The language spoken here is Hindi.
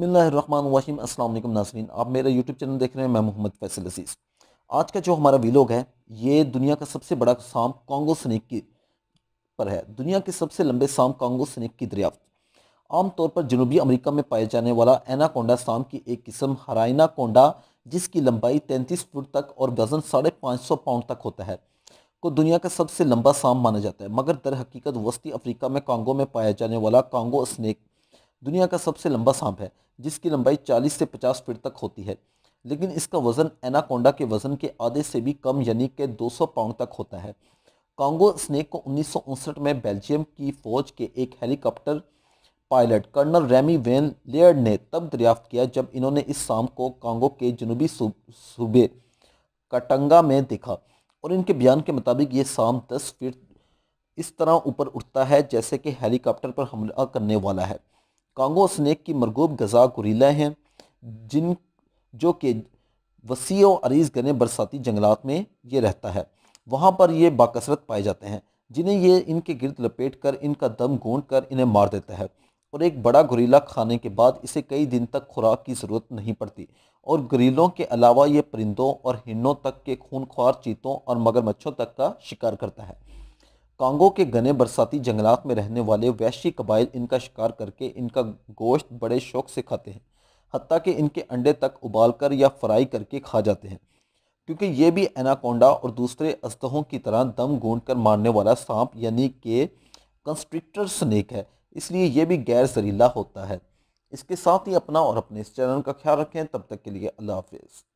मिल्लाम असलम नाजरीन आप मेरा यूट्यूब चैनल देख रहे हैं मैं मोहम्मद फैसल अजीज़ आज का जो हमारा वीलोग है ये दुनिया का सबसे बड़ा सांप कांगो स्नेक की पर है दुनिया के सबसे लंबे सांप कांगो स्नेक की दरियाफ्त आमतौर पर जनूबी अमरीका में पाए जाने वाला एनाकोंडा सांप की एक किस्म हराइना कोंडा जिसकी लंबाई तैंतीस फुट तक और वजन साढ़े पाँच सौ पाउंड तक होता है को दुनिया का सबसे लंबा सांप माना जाता है मगर दर हकीकत वस्ती अफ्रीका में कांगो में पाया जाने वाला कांगो स्नेक दुनिया का सबसे लंबा सांप है जिसकी लंबाई 40 से 50 फीट तक होती है लेकिन इसका वज़न एनाकोंडा के वज़न के आधे से भी कम यानी कि 200 पाउंड तक होता है कांगो स्नेक को उन्नीस में बेल्जियम की फ़ौज के एक helicopter pilot colonel Remy Van Lierde ने तब दरियाफ्त किया जब इन्होंने इस सांप को कांगो के जनूबी सूबे कटंगा में देखा और इनके बयान के मुताबिक ये सांप 10 फीट इस तरह ऊपर उठता है जैसे कि हेलीकॉप्टर पर हमला करने वाला है कांगो स्नैक की मरगूब गजा कुरीला हैं जिन जो कि वसी और अरीज गने बरसाती जंगलात में ये रहता है वहाँ पर ये बाकसरत पाए जाते हैं जिन्हें ये इनके गिरद लपेट कर इनका दम घूंट कर इन्हें मार देता है और एक बड़ा गुरीला खाने के बाद इसे कई दिन तक खुराक की ज़रूरत नहीं पड़ती और गरीलों के अलावा ये परिंदों और हिंडों तक के खूनख्वार चीतों और मगरमच्छों तक का शिकार करता है कांगो के घने बरसाती जंगलात में रहने वाले वैश्य कबाइल इनका शिकार करके इनका गोश्त बड़े शौक से खाते हैं हती कि इनके अंडे तक उबाल कर या फ्राई करके खा जाते हैं क्योंकि ये भी एनाकोंडा और दूसरे अस्तहों की तरह दम गूंढ कर मारने वाला सांप यानी कि कंस्ट्रिक्टर स्नेक है इसलिए यह भी गैर जहरीला होता है इसके साथ ही अपना और अपने इस चैनल का ख्याल रखें तब तक के लिए अल्लाह हाफिज़